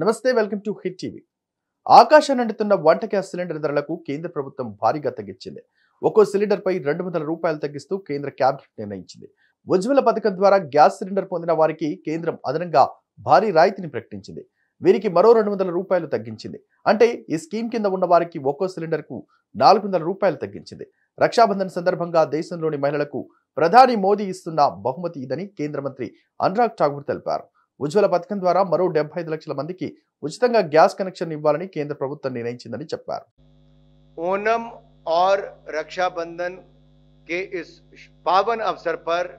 నమస్తే welcome to hit TV ఆకాశాన్ని అంటుతున్న వంట గ్యాస్ సిలిండర్ ధరలకు కేంద్ర ప్రభుత్వం భారీగా తగ్గించింది ఒక్కో సిలిండర్పై రెండు వందల రూపాయలు తగ్గిస్తూ కేంద్ర క్యాబినెట్ నిర్ణయించింది ఉజ్వల పథకం ద్వారా గ్యాస్ సిలిండర్ పొందిన వారికి కేంద్రం అదనంగా భారీ రాయితీని ప్రకటించింది వీరికి మరో రెండు వందల రూపాయలు తగ్గించింది అంటే ఈ స్కీమ్ కింద ఉన్న వారికి ఒక్కో సిలిండర్కు నాలుగు వందల రూపాయలు తగ్గించింది రక్షాబంధన్ సందర్భంగా దేశంలోని మహిళలకు ప్రధాని మోదీ ఇస్తున్న బహుమతి ఇదని కేంద్ర మంత్రి అనురాగ్ ఠాగూర్ తెలిపారు उज्ज्वला పథకం ద్వారా మరు 75 లక్షల మందికి ఉచితంగా గ్యాస్ కనెక్షన్ ఇవ్వాలని కేంద్ర ప్రభుత్వం నిర్ణయించినదని చెప్పారు ఓనం ఆర్ రక్షాబంధన్ కే ఈ పవన అవసర్ పర్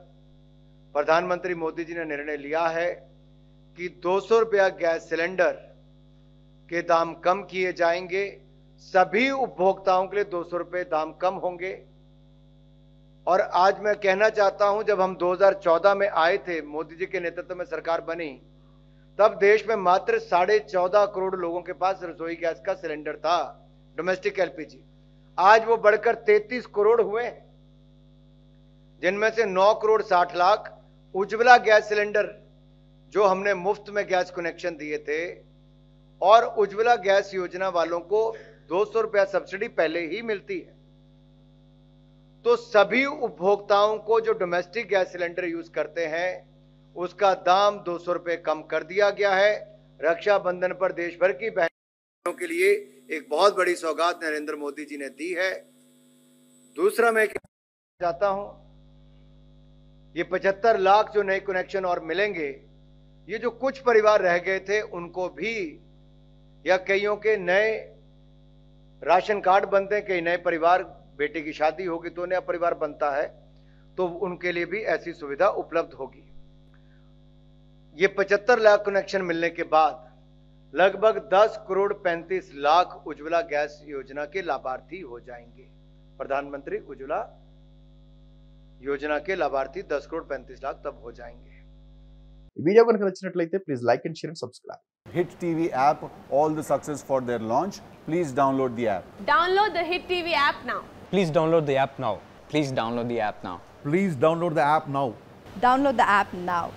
ప్రధానమంత్రి మోడీ జీ నే నిర్ణయ लिया है कि 200 रुपया गैस सिलेंडर के दाम कम किए जाएंगे सभी उपभोक्ताओं के लिए 200 रुपया दाम कम होंगे और आज मैं कहना चाहता हूं जब हम 2014 में आए थे मोदी जी के नेतृत्व में सरकार बनी तब देश में मात्र साढ़े चौदह करोड़ लोगों के पास रसोई गैस का सिलेंडर था डोमेस्टिक एलपीजी आज वो बढ़कर 33 करोड़ हुए जिनमें से 9 करोड़ 60 लाख उज्ज्वला गैस सिलेंडर जो हमने मुफ्त में गैस कनेक्शन दिए थे और उज्ज्वला गैस योजना वालों को दो सौ रुपया सब्सिडी पहले ही मिलती है तो सभी उपभोक्ताओं को जो डोमेस्टिक गैस सिलेंडर यूज करते हैं उसका दाम दो सौ रुपए कम कर दिया गया है रक्षाबंधन पर देश भर की बहनों के लिए एक बहुत बड़ी सौगात नरेंद्र मोदी जी ने दी है दूसरा मैं चाहता हूं ये पचहत्तर लाख जो नए कनेक्शन और मिलेंगे ये जो कुछ परिवार रह गए थे उनको भी या कईयों के नए राशन कार्ड बनते हैं कई नए परिवार बेटे की शादी होगी तो नया परिवार बनता है तो उनके लिए भी ऐसी सुविधा उपलब्ध होगी ये 75 लाख कनेक्शन मिलने के बाद लगभग 10 करोड़ 35 लाख उज्ज्वला गैस योजना के लाभार्थी हो जाएंगे प्रधानमंत्री उज्ज्वला योजना के लाभार्थी 10 करोड़ 35 लाख तब हो जाएंगे वीडियो కనుక నచ్చినట్లయితే please like and share and subscribe Hit TV app all the success for their launch please download the app download the Hit TV app now Please download the app now. Please download the app now. Please download the app now. Download the app now.